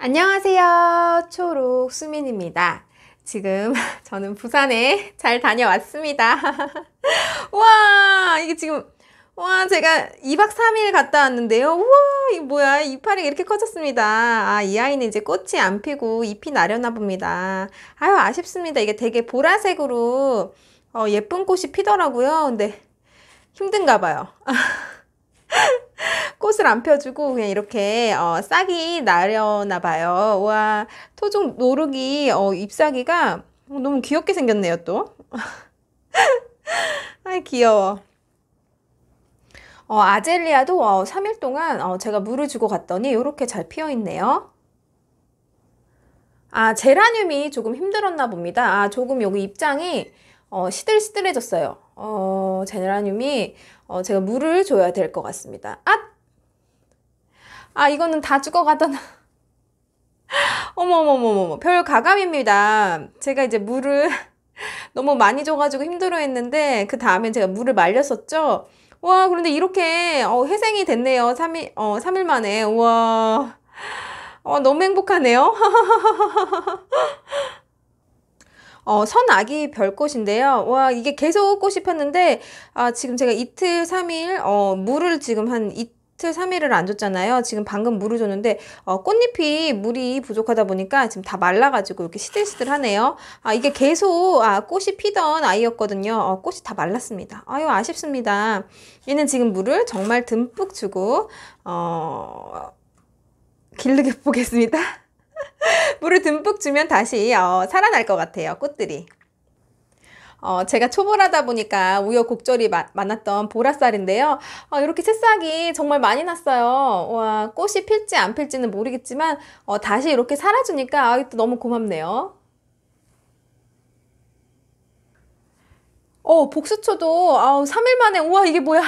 안녕하세요. 초록 수민입니다. 지금 저는 부산에 잘 다녀왔습니다. 와, 이게 지금, 와, 제가 2박 3일 갔다 왔는데요. 우와, 이 뭐야. 이파리 이렇게 커졌습니다. 아, 이 아이는 이제 꽃이 안 피고 잎이 나려나 봅니다. 아유, 아쉽습니다. 이게 되게 보라색으로 어, 예쁜 꽃이 피더라고요. 근데 힘든가 봐요. 꽃을 안 펴주고 그냥 이렇게 어, 싹이 나려나 봐요. 와 토종 노루기 어, 잎사귀가 너무 귀엽게 생겼네요 또. 아 귀여워. 어, 아젤리아도 어, 3일 동안 어, 제가 물을 주고 갔더니 이렇게 잘 피어 있네요. 아 제라늄이 조금 힘들었나 봅니다. 아 조금 여기 입장이 어, 시들시들해졌어요. 어, 제라늄이 어, 제가 물을 줘야 될 것 같습니다. 앗! 아 이거는 다 죽어가던 어머머머머머 별 가감입니다 제가 이제 물을 너무 많이 줘가지고 힘들어 했는데 그 다음에 제가 물을 말렸었죠 와 그런데 이렇게 어, 회생이 됐네요 3일, 어, 3일 만에 와 어, 너무 행복하네요 어, 선아기 별꽃인데요. 와, 이게 계속 꽃이 폈는데, 아, 지금 제가 이틀, 삼일, 어, 물을 지금 한 이, 파스트 3일을 안 줬잖아요. 지금 방금 물을 줬는데 어, 꽃잎이 물이 부족하다 보니까 지금 다 말라가지고 이렇게 시들시들하네요. 아 이게 계속 아 꽃이 피던 아이였거든요. 어, 꽃이 다 말랐습니다. 아유 아쉽습니다. 얘는 지금 물을 정말 듬뿍 주고 어... 길르게 보겠습니다. 물을 듬뿍 주면 다시 어, 살아날 것 같아요. 꽃들이. 어, 제가 초보라다 보니까 우여곡절이 마, 많았던 보라쌀인데요. 어, 이렇게 새싹이 정말 많이 났어요. 와, 꽃이 필지 안 필지는 모르겠지만 어, 다시 이렇게 살아주니까 아, 또 너무 고맙네요. 어, 복수초도 아우 3일 만에 우와 이게 뭐야?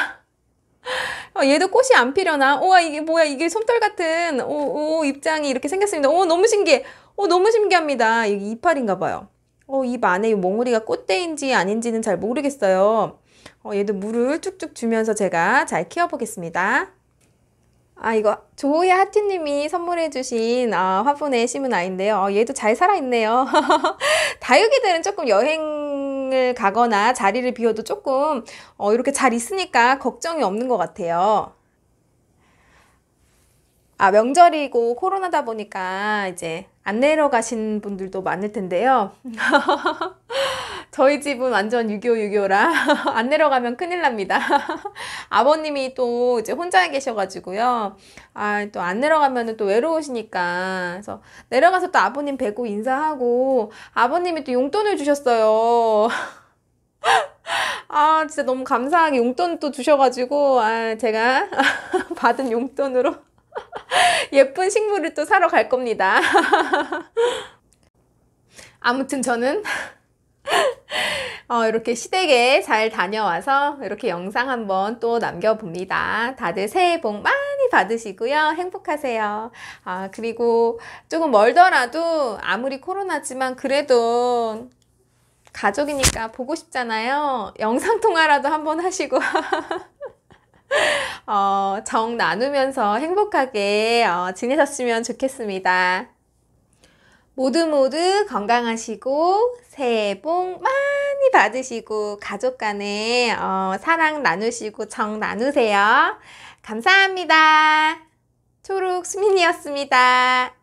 어, 얘도 꽃이 안 피려나? 우와 이게 뭐야 이게 솜털 같은 오, 오 입장이 이렇게 생겼습니다. 오 너무 신기해. 오 너무 신기합니다. 이게 이파리인가 봐요. 어, 입 안에 이 몽우리가 꽃대인지 아닌지는 잘 모르겠어요. 어, 얘도 물을 쭉쭉 주면서 제가 잘 키워보겠습니다. 아 이거 조호야 하트님이 선물해주신 아, 화분의 심은 아이인데요. 아, 얘도 잘 살아있네요. 다육이들은 조금 여행을 가거나 자리를 비워도 조금 어, 이렇게 잘 있으니까 걱정이 없는 것 같아요. 아, 명절이고 코로나다 보니까 이제 안 내려가신 분들도 많을 텐데요. 저희 집은 완전 유교 유교라 안 내려가면 큰일 납니다. 아버님이 또 이제 혼자 계셔가지고요. 아또 안 내려가면 또 외로우시니까 그래서 내려가서 또 아버님 뵙고 인사하고 아버님이 또 용돈을 주셨어요. 아 진짜 너무 감사하게 용돈 또 주셔가지고 아 제가 받은 용돈으로. 예쁜 식물을 또 사러 갈 겁니다. 아무튼 저는 어, 이렇게 시댁에 잘 다녀와서 이렇게 영상 한번 또 남겨봅니다. 다들 새해 복 많이 받으시고요. 행복하세요. 아, 그리고 조금 멀더라도 아무리 코로나지만 그래도 가족이니까 보고 싶잖아요. 영상통화라도 한번 하시고. 어, 정 나누면서 행복하게 어, 지내셨으면 좋겠습니다. 모두 모두 건강하시고 새해 복 많이 받으시고 가족 간에 어, 사랑 나누시고 정 나누세요. 감사합니다. 초록 수민이었습니다.